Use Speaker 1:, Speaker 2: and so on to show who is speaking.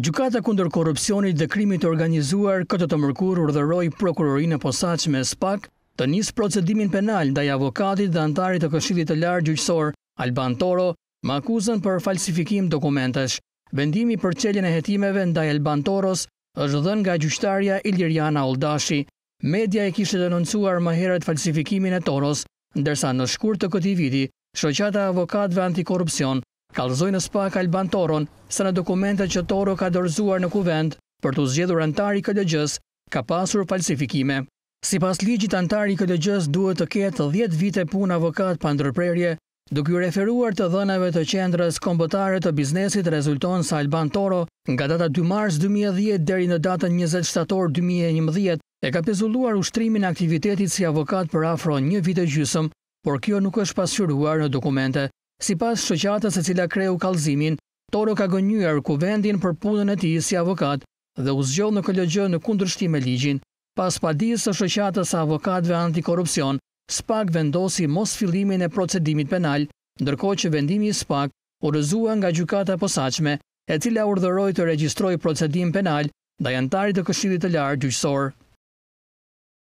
Speaker 1: Gjukata kundër korupcionit dhe krimit organizuar këtë të mërkur urdhëroj prokurorinë e posaqme spak të njësë procedimin penal ndaj avokatit dhe antarit të këshidit të larë gjyqësor Alban Toro më akuzën për falsifikim dokumentesh. Vendimi për qeljen e jetimeve ndaj Alban Toros është dhën nga gjyqtarja Iliriana Oldashi. Media e kishtë denoncuar më heret falsifikimin e Toros, ndërsa në shkur të këti viti, shoqata avokatve antikorupcion kalzojnë në spak Alban Toron se në dokumentet që Toro ka dorzuar në kuvend për të zgjedhur antari KDG-s ka pasur falsifikime. Si pas ligjit antari KDG-s duhet të ketë 10 vite punë avokat pa ndërprerje, duke ju referuar të dhënave të qendrës kombëtare të biznesit rezulton se Alban Toro nga data 2 mars 2010 deri në datën 27 shtator 2011 e ka pezulluar ushtrimin aktivitetit si avokat për afro një vite gjysëm, por kjo nuk është pasqyruar në dokumente. Si pas shëqatës e cila kreu kalzimin, Toro ka ku kuvendin për punën e ti si avokat dhe u zgjohë në këllëgjë në kundrështi me ligjin, pas padisë së shëqatës avokatve antikorupcion, SPAK vendosi mos fillimin e procedimit penal, ndërko që vendimi SPAK u rëzua nga gjukata posaqme, e cila urdhëroj të registroj procedim penal dhe jantarit të këshillit të larë gjyqësorë.